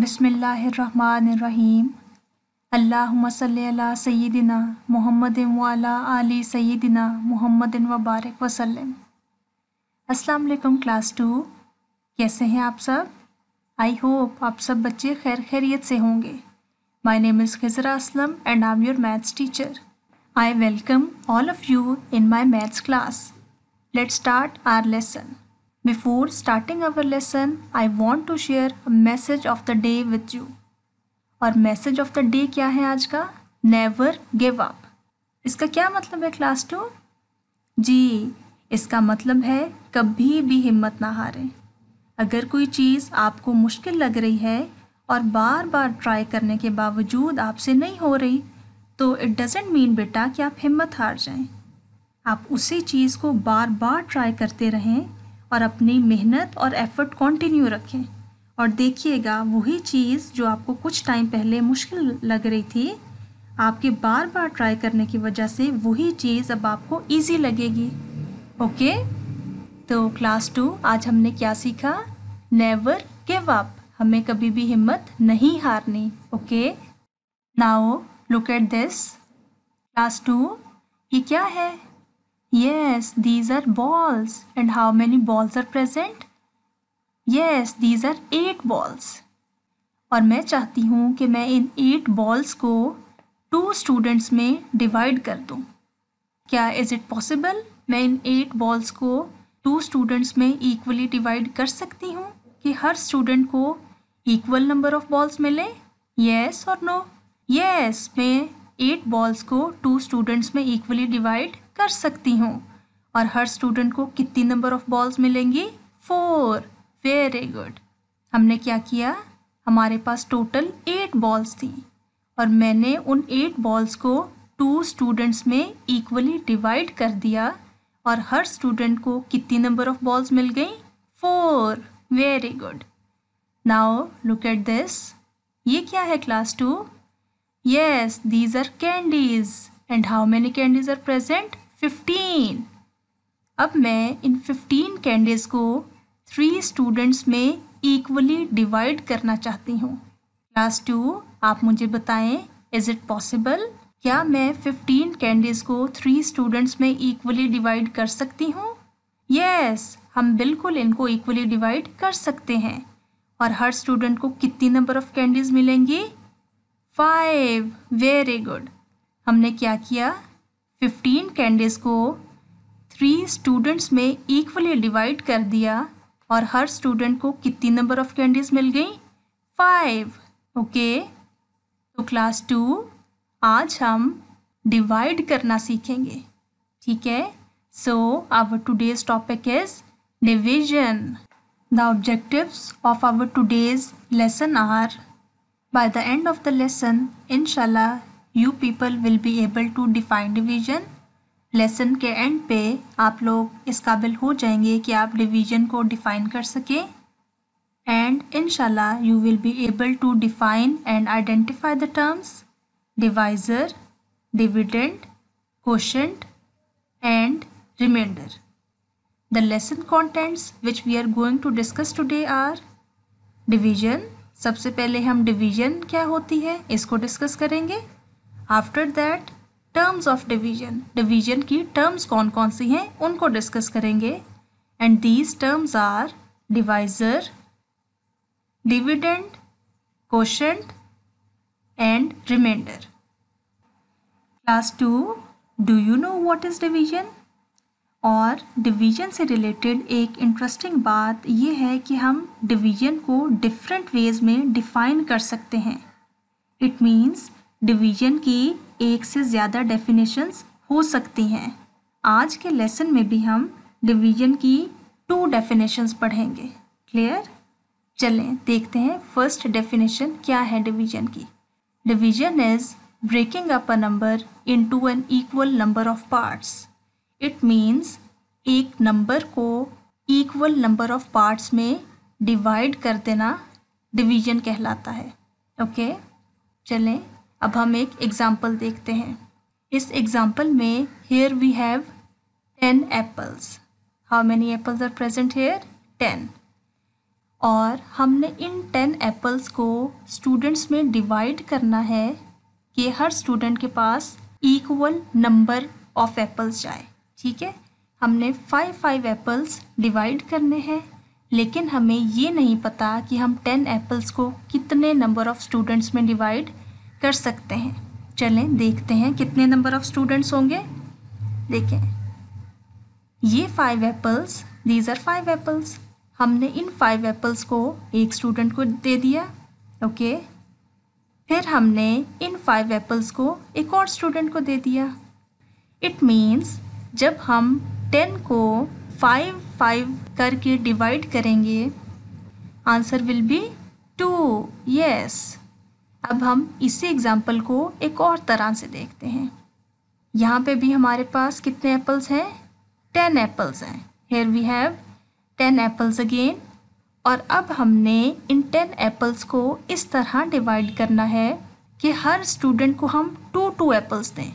बसमीम अल्लाम सल्ला सैदिना मोहम्मद वाला आली सैदिना मोहम्मद वबारक वसलम अस्सलाम वालेकुम क्लास टू कैसे हैं आप सब आई होप आप सब बच्चे खैर खैरियत से होंगे my name is Khajra Aslam and I am your maths teacher I welcome all of you in my maths class let's start our lesson Before starting our lesson, I want to share a message of the day with you. और message of the day क्या है आज का never give up इसका क्या मतलब है class to जी इसका मतलब है कभी भी हिम्मत ना हारें अगर कोई चीज़ आपको मुश्किल लग रही है और बार बार ट्राई करने के बावजूद आपसे नहीं हो रही तो इट डजेंट मीन बेटा कि आप हिम्मत हार जाएं। आप उसी चीज़ को बार बार ट्राई करते रहें और अपनी मेहनत और एफर्ट कंटिन्यू रखें और देखिएगा वही चीज़ जो आपको कुछ टाइम पहले मुश्किल लग रही थी आपके बार बार ट्राई करने की वजह से वही चीज़ अब आपको ईजी लगेगी ओके तो क्लास टू आज हमने क्या सीखा नेवर गिव अप हमें कभी भी हिम्मत नहीं हारनी okay now look at this class two ये क्या है Yes, these are balls. And how many balls are present? Yes, these are eight balls. और मैं चाहती हूँ कि मैं इन एट बॉल्स को टू स्टूडेंट्स में डिवाइड कर दूँ क्या इज़ इट पॉसिबल मैं इन एट बॉल्स को टू स्टूडेंट्स में इक्वली डिवाइड कर सकती हूँ कि हर स्टूडेंट को इक्वल नंबर ऑफ बॉल्स मिले येस और नो येस मैं एट बॉल्स को टू स्टूडेंट्स में इक्वली डिवाइड कर सकती हूँ और हर स्टूडेंट को कितनी नंबर ऑफ बॉल्स मिलेंगी फोर वेरी गुड हमने क्या किया हमारे पास टोटल एट बॉल्स थी और मैंने उन एट बॉल्स को टू स्टूडेंट्स में इक्वली डिवाइड कर दिया और हर स्टूडेंट को कितनी नंबर ऑफ बॉल्स मिल गई four very good now look at this ये क्या है class two yes these are candies and how many candies are present fifteen अब मैं इन फिफ्टीन कैंडीज़ को थ्री स्टूडेंट्स में इक्वली डिवाइड करना चाहती हूँ क्लास टू आप मुझे बताएं इज़ इट पॉसिबल क्या मैं फिफ्टीन कैंडीज़ को थ्री स्टूडेंट्स में इक्वली डिवाइड कर सकती हूँ यस yes, हम बिल्कुल इनको इक्वली डिवाइड कर सकते हैं और हर स्टूडेंट को कितनी नंबर ऑफ़ कैंडीज़ मिलेंगी फाइव वेरी गुड हमने क्या किया फिफ्टीन कैंडीज को थ्री स्टूडेंट्स में इक्वली डिवाइड कर दिया और हर स्टूडेंट को कितनी नंबर ऑफ कैंडीज मिल गई फाइव ओके तो क्लास टू आज हम डिवाइड करना सीखेंगे ठीक है so our today's topic is division the objectives of our today's lesson are by the end of the lesson इनशाला you people will be able to define division lesson के end पे आप लोग इस काबिल हो जाएंगे कि आप डिवीजन को डिफाइन कर सकें एंड इनशाला you will be able to define and identify the terms divisor dividend quotient and remainder the lesson contents which we are going to discuss today are division सबसे पहले हम डिवीजन क्या होती है इसको डिस्कस करेंगे after that terms of division division की terms कौन कौन सी हैं उनको डिस्कस करेंगे and these terms are divisor dividend quotient and remainder class two do you know what is division और डिवीजन से रिलेटेड एक इंटरेस्टिंग बात यह है कि हम डिवीजन को डिफरेंट वेज में डिफाइन कर सकते हैं इट मीन्स डिवीजन की एक से ज़्यादा डेफिनेशंस हो सकती हैं आज के लेसन में भी हम डिवीजन की टू डेफिनेशंस पढ़ेंगे क्लियर चलें देखते हैं फर्स्ट डेफिनेशन क्या है डिवीजन की division is up a number into an equal number of parts it means एक नंबर को इक्वल नंबर ऑफ़ पार्ट्स में डिवाइड कर देना डिवीजन कहलाता है ओके okay? चलें अब हम एक एग्जाम्पल देखते हैं इस एग्जाम्पल में here we have ten apples how many apples are present here ten और हमने इन टेन एप्पल्स को स्टूडेंट्स में डिवाइड करना है कि हर स्टूडेंट के पास इक्वल नंबर ऑफ एप्पल्स जाए ठीक है हमने फाइव फाइव एप्पल्स डिवाइड करने हैं लेकिन हमें ये नहीं पता कि हम टेन एप्पल्स को कितने नंबर ऑफ स्टूडेंट्स में डिवाइड कर सकते हैं चलें देखते हैं कितने नंबर ऑफ स्टूडेंट्स होंगे देखें ये five apples these are five apples हमने इन फाइव एप्पल्स को एक स्टूडेंट को दे दिया ओके okay? फिर हमने इन फाइव एप्पल्स को एक और स्टूडेंट को दे दिया इट मीन्स जब हम टेन को फाइव फाइव करके डिवाइड करेंगे answer will be two yes अब हम इसी एग्ज़ाम्पल को एक और तरह से देखते हैं यहाँ पे भी हमारे पास कितने एप्पल्स हैं टेन एप्पल्स हैं here we have ten apples again और अब हमने इन टेन एप्पल्स को इस तरह डिवाइड करना है कि हर स्टूडेंट को हम टू टू एप्पल्स दें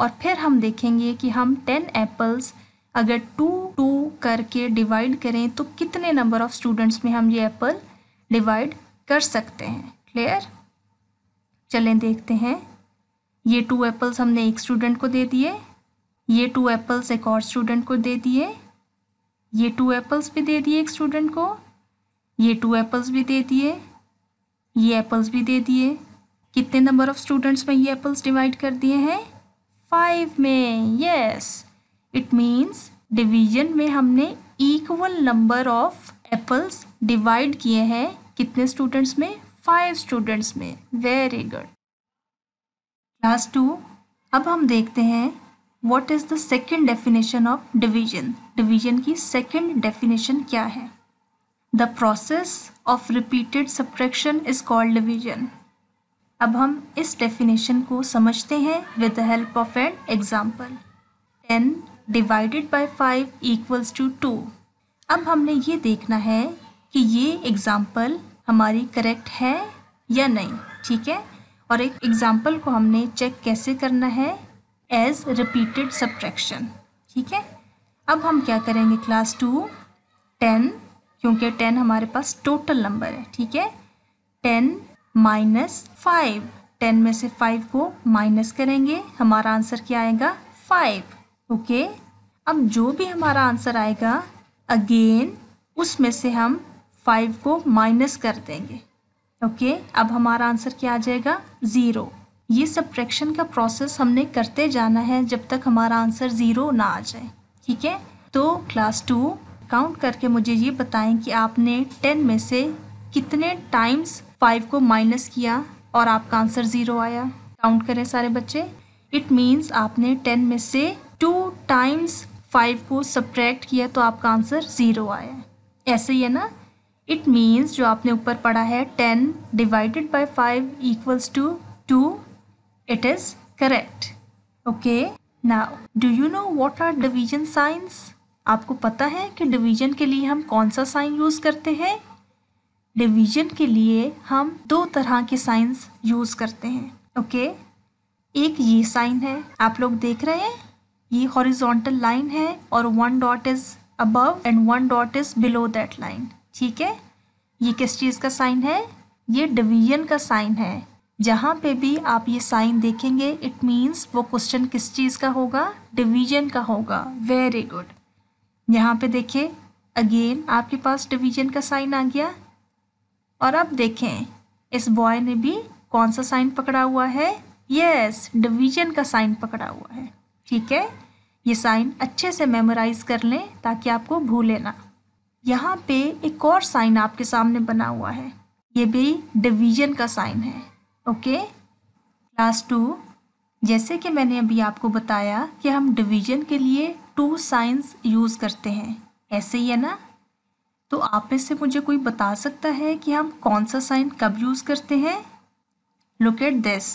और फिर हम देखेंगे कि हम टेन एप्पल्स अगर टू टू करके डिवाइड करें तो कितने नंबर ऑफ़ स्टूडेंट्स में हम ये एप्पल डिवाइड कर सकते हैं क्लियर चलें देखते हैं ये टू एप्पल्स हमने एक स्टूडेंट को दे दिए ये टू एप्पल्स एक और स्टूडेंट को दे दिए ये टू एप्पल्स भी दे दिए एक स्टूडेंट को ये टू एप्पल्स भी दे दिए ये एप्पल्स भी दे दिए कितने नंबर ऑफ़ स्टूडेंट्स में ये एप्पल्स डिवाइड कर दिए हैं फाइव में यस इट मीन्स डिवीजन में हमने equal number of apples divide किए हैं कितने स्टूडेंट्स में फाइव स्टूडेंट्स में वेरी गुड क्लास टू अब हम देखते हैं what is the second definition of division division की सेकेंड डेफिनेशन क्या है the process of repeated subtraction is called division अब हम इस डेफिनेशन को समझते हैं with the help of an example ten divided by five equals to two अब हमने ये देखना है कि ये एग्ज़ाम्पल हमारी करेक्ट है या नहीं ठीक है और एक एग्ज़ाम्पल को हमने चेक कैसे करना है एज रिपीटेड सब्ट्रैक्शन ठीक है अब हम क्या करेंगे क्लास टू टेन क्योंकि टेन हमारे पास टोटल नंबर है ठीक है टेन माइनस फाइव टेन में से फाइव को माइनस करेंगे हमारा आंसर क्या आएगा फाइव ओके अब जो भी हमारा आंसर आएगा अगेन उसमें से हम फाइव को माइनस कर देंगे ओके okay, अब हमारा आंसर क्या आ जाएगा ज़ीरो ये सब्ट्रैक्शन का प्रोसेस हमने करते जाना है जब तक हमारा आंसर ज़ीरो ना आ जाए ठीक है तो क्लास टू काउंट करके मुझे ये बताएं कि आपने टेन में से कितने टाइम्स फाइव को माइनस किया और आपका आंसर ज़ीरो आया काउंट करें सारे बच्चे इट मीन्स आपने टेन में से टू टाइम्स फाइव को सब्ट्रैक्ट किया तो आपका आंसर ज़ीरो आया ऐसे ही है ना इट मीन्स जो आपने ऊपर पढ़ा है ten divided by five equals to two it is correct okay now do you know what are division signs आपको पता है कि डिवीजन के लिए हम कौन सा साइन यूज़ करते हैं डिवीजन के लिए हम दो तरह के साइंस यूज़ करते हैं ओके okay? एक ये साइन है आप लोग देख रहे हैं ये हॉरिजॉन्टल लाइन है और one dot is above and one dot is below that line ठीक है ये किस चीज़ का साइन है ये डिवीजन का साइन है जहाँ पे भी आप ये साइन देखेंगे इट मीन्स वो क्वेश्चन किस चीज़ का होगा डिवीजन का होगा वेरी गुड यहाँ पे देखिए अगेन आपके पास डिवीजन का साइन आ गया और अब देखें इस बॉय ने भी कौन सा साइन पकड़ा हुआ है यस yes, डिवीजन का साइन पकड़ा हुआ है ठीक है ये साइन अच्छे से मेमोराइज कर लें ताकि आपको भूलें ना यहाँ पे एक और साइन आपके सामने बना हुआ है ये भी डिवीजन का साइन है ओके क्लास टू जैसे कि मैंने अभी आपको बताया कि हम डिवीजन के लिए टू साइंस यूज़ करते हैं ऐसे ही है ना तो आप में से मुझे कोई बता सकता है कि हम कौन सा साइन कब यूज़ करते हैं look at this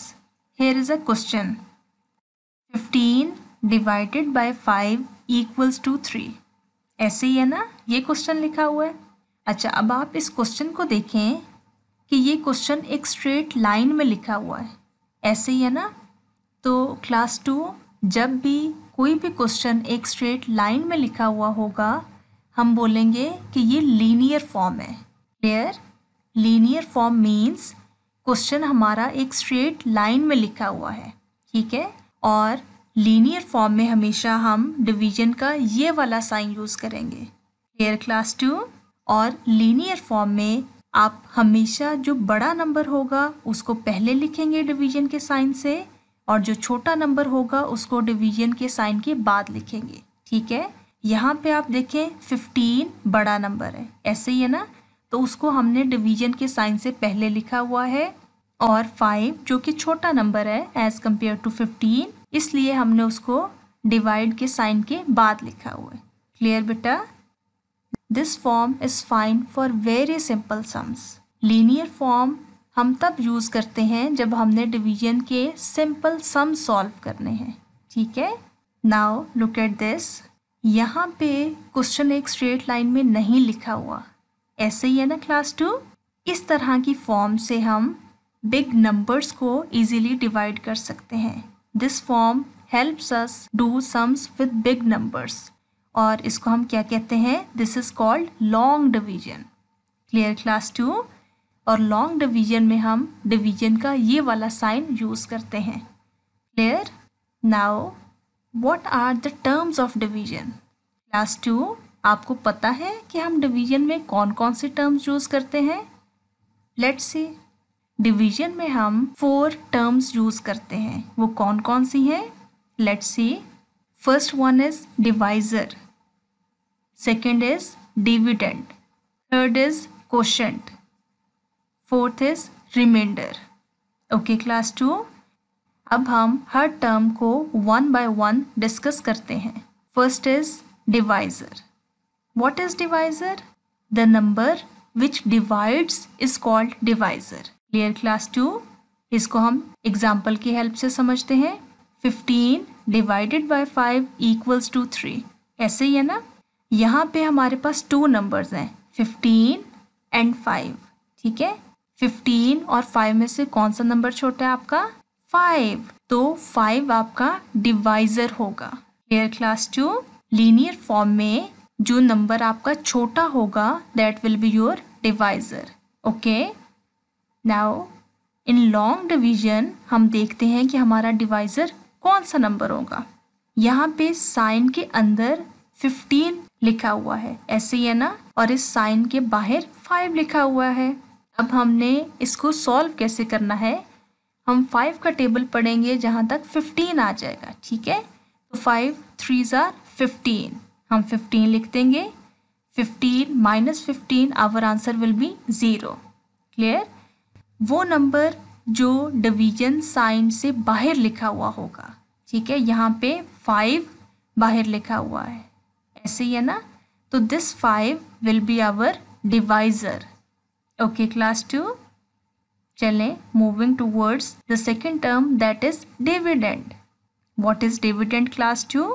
here is a question fifteen divided by five equals to three ऐसे ही है ना ये क्वेश्चन लिखा हुआ है अच्छा अब आप इस क्वेश्चन को देखें कि ये क्वेश्चन एक स्ट्रेट लाइन में लिखा हुआ है ऐसे ही है ना तो क्लास टू जब भी कोई भी क्वेश्चन एक स्ट्रेट लाइन में लिखा हुआ होगा हम बोलेंगे कि ये लीनियर फॉर्म है clear linear form means question हमारा एक स्ट्रेट लाइन में लिखा हुआ है ठीक है और लीनियर फॉर्म में हमेशा हम डिवीजन का ये वाला साइन यूज़ करेंगे हेयर क्लास टू और लीनियर फॉर्म में आप हमेशा जो बड़ा नंबर होगा उसको पहले लिखेंगे डिवीजन के साइन से और जो छोटा नंबर होगा उसको डिवीजन के साइन के बाद लिखेंगे ठीक है यहाँ पे आप देखें फिफ्टीन बड़ा नंबर है ऐसे ही है ना तो उसको हमने डिवीजन के साइन से पहले लिखा हुआ है और फाइव जो कि छोटा नंबर है एज़ कम्पेयर टू फिफ्टीन इसलिए हमने उसको डिवाइड के साइन के बाद लिखा हुआ है क्लियर बेटा this form is fine for very simple sums linear form हम तब यूज़ करते हैं जब हमने डिवीजन के सिंपल सम सॉल्व करने हैं ठीक है नाउ लुक एट दिस यहाँ पे क्वेश्चन एक स्ट्रेट लाइन में नहीं लिखा हुआ ऐसे ही है ना क्लास टू इस तरह की फॉर्म से हम बिग नंबर्स को इजीली डिवाइड कर सकते हैं this form helps us do sums with big numbers और इसको हम क्या कहते हैं this is called long division clear class two और लॉन्ग डिवीजन में हम डिवीजन का ये वाला साइन यूज़ करते हैं clear now what are the terms of division class two आपको पता है कि हम डिवीजन में कौन कौन से टर्म्स यूज़ करते हैं लेट्स सी डिवीजन में हम फोर टर्म्स यूज़ करते हैं वो कौन कौन सी हैं let see first one is divisor second is dividend, third is quotient fourth is remainder okay class two अब हम हर टर्म को वन बाय वन डिस्कस करते हैं first is divisor what is divisor the number which divide is called divisor clear class two इसको हम example की help से समझते हैं fifteen divided by five equals to three ऐसे ही है ना यहाँ पे हमारे पास टू नंबर्स हैं फिफ्टीन एंड फाइव ठीक है फिफ्टीन और फाइव में से कौन सा नंबर छोटा है आपका फाइव तो फाइव आपका डिवाइजर होगा clear class two linear form में जो नंबर आपका छोटा होगा that will be your divisor okay now in long division हम देखते हैं कि हमारा डिवाइजर कौन सा नंबर होगा यहाँ पे साइन के अंदर फिफ्टीन लिखा हुआ है ऐसे ही है ना और इस साइन के बाहर फाइव लिखा हुआ है अब हमने इसको सॉल्व कैसे करना है हम फाइव का टेबल पढ़ेंगे जहाँ तक फिफ्टीन आ जाएगा ठीक है तो फाइव थ्री ज़ार फिफ्टीन हम फिफ्टीन लिख देंगे fifteen minus fifteen our answer will be zero clear वो नंबर जो डिवीजन साइन से बाहर लिखा हुआ होगा ठीक है यहाँ पे फाइव बाहर लिखा हुआ है ऐसे ही है ना तो this five will be our divisor okay class two चलें moving towards the second term that is dividend what is dividend class two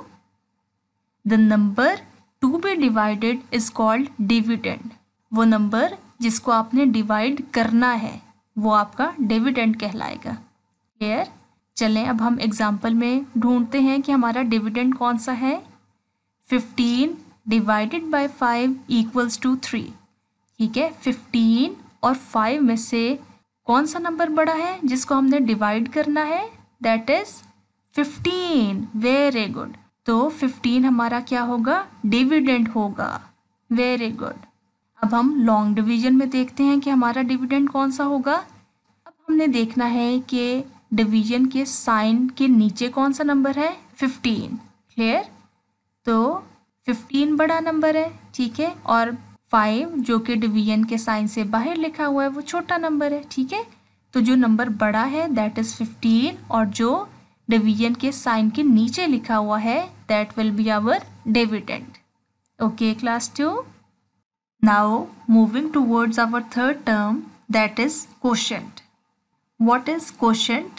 the number to be divided is called dividend वो नंबर जिसको आपने divide करना है वो आपका dividend कहलाएगा clear चलें अब हम एग्जाम्पल में ढूंढते हैं कि हमारा डिविडेंड कौन सा है fifteen divided by five equals to three ठीक है फिफ्टीन और फाइव में से कौन सा नंबर बड़ा है जिसको हमने डिवाइड करना है that is fifteen very good तो फिफ्टीन हमारा क्या होगा डिविडेंड होगा वेरी गुड अब हम लॉन्ग डिवीजन में देखते हैं कि हमारा डिविडेंड कौन सा होगा अब हमने देखना है कि डिवीजन के साइन के नीचे कौन सा नंबर है फिफ्टीन क्लियर तो फिफ्टीन बड़ा नंबर है ठीक है और फाइव जो कि डिवीजन के साइन से बाहर लिखा हुआ है वो छोटा नंबर है ठीक है तो जो नंबर बड़ा है दैट इज़ फिफ्टीन और जो डिवीजन के साइन के नीचे लिखा हुआ है that will be our dividend okay class two now moving towards our third term that is quotient what is quotient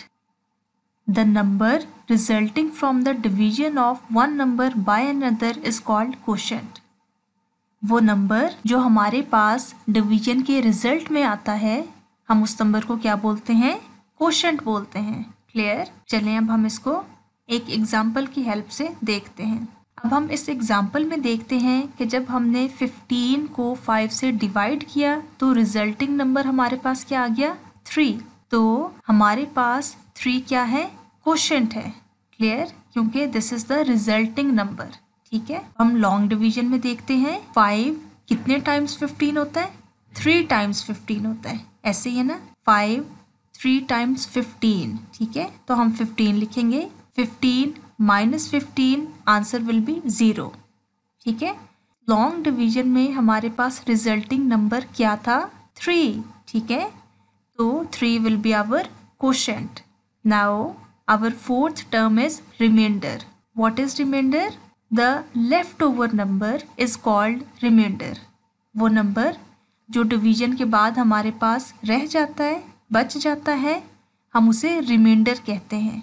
The number resulting from the division of one number by another is called quotient. वो number जो हमारे पास division के result में आता है हम उस number को क्या बोलते हैं क्वेश्चंट बोलते हैं क्लियर चलें अब हम इसको एक एग्जाम्पल की हेल्प से देखते हैं अब हम इस एग्जाम्पल में देखते हैं कि जब हमने 15 को 5 से डिवाइड किया तो रिजल्टिंग नंबर हमारे पास क्या आ गया थ्री तो हमारे पास थ्री क्या है क्वेश्चन है क्लियर क्योंकि this is the resulting number ठीक है हम लॉन्ग डिवीजन में देखते हैं फाइव कितने टाइम्स फिफ्टीन होता है थ्री टाइम्स फिफ्टीन होता है ऐसे ही है ना फाइव थ्री टाइम्स फिफ्टीन ठीक है तो हम फिफ्टीन लिखेंगे fifteen minus fifteen answer will be zero ठीक है लॉन्ग डिवीजन में हमारे पास रिजल्टिंग नंबर क्या था थ्री ठीक है So 3 will be our quotient. Now our fourth term is remainder. What is remainder? The leftover number is called remainder. वो number जो division के बाद हमारे पास रह जाता है बच जाता है हम उसे remainder कहते हैं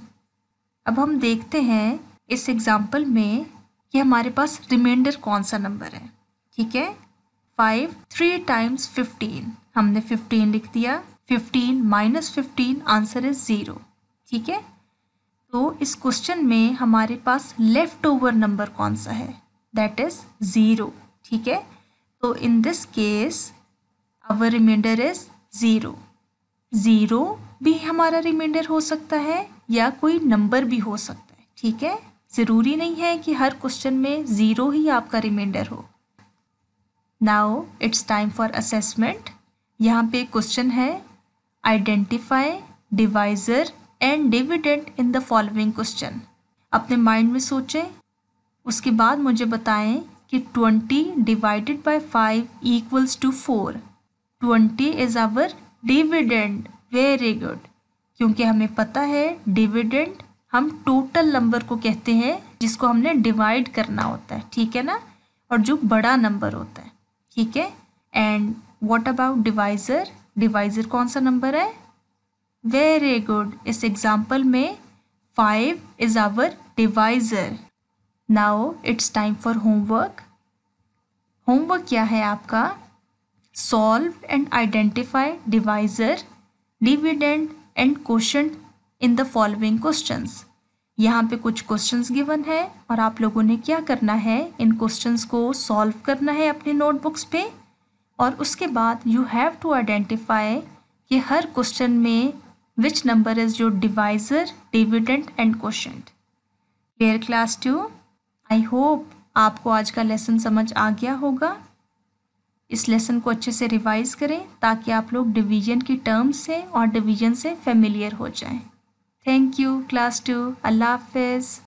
अब हम देखते हैं इस एग्ज़ाम्पल में कि हमारे पास रिमाइंडर कौन सा नंबर है ठीक है फाइव थ्री टाइम्स फिफ्टीन हमने फिफ्टीन लिख दिया fifteen minus fifteen answer is zero ठीक है तो इस क्वेश्चन में हमारे पास लेफ्ट ओवर नंबर कौन सा है दैट इज़ ज़ीरो ठीक है तो in this case our remainder is zero zero भी हमारा रिमाइंडर हो सकता है या कोई नंबर भी हो सकता है ठीक है ज़रूरी नहीं है कि हर क्वेश्चन में ज़ीरो ही आपका रिमाइंडर हो now it's time for assessment यहाँ पे क्वेश्चन है identify divisor and dividend in the following question अपने माइंड में सोचें उसके बाद मुझे बताएं कि twenty divided by five equals to four twenty is our dividend very good क्योंकि हमें पता है डिविडेंड हम टोटल नंबर को कहते हैं जिसको हमने डिवाइड करना होता है ठीक है ना और जो बड़ा नंबर होता है ठीक है and what about divisor divisor कौन सा नंबर है वेरी गुड इस एग्जाम्पल में five is our divisor now it's time for homework homework क्या है आपका solve and identify divisor dividend and quotient in the following questions यहाँ पे कुछ क्वेश्चंस गिवन है और आप लोगों ने क्या करना है इन क्वेश्चंस को सॉल्व करना है अपनी नोटबुक्स पे और उसके बाद यू हैव टू आइडेंटिफाई कि हर क्वेश्चन में which number is your divisor dividend and question there class two I hope आपको आज का लेसन समझ आ गया होगा इस लेसन को अच्छे से रिवाइज करें ताकि आप लोग डिवीजन की टर्म्स से और डिवीजन से फेमिलियर हो जाएं। थैंक यू क्लास टू अल्लाह हाफिज़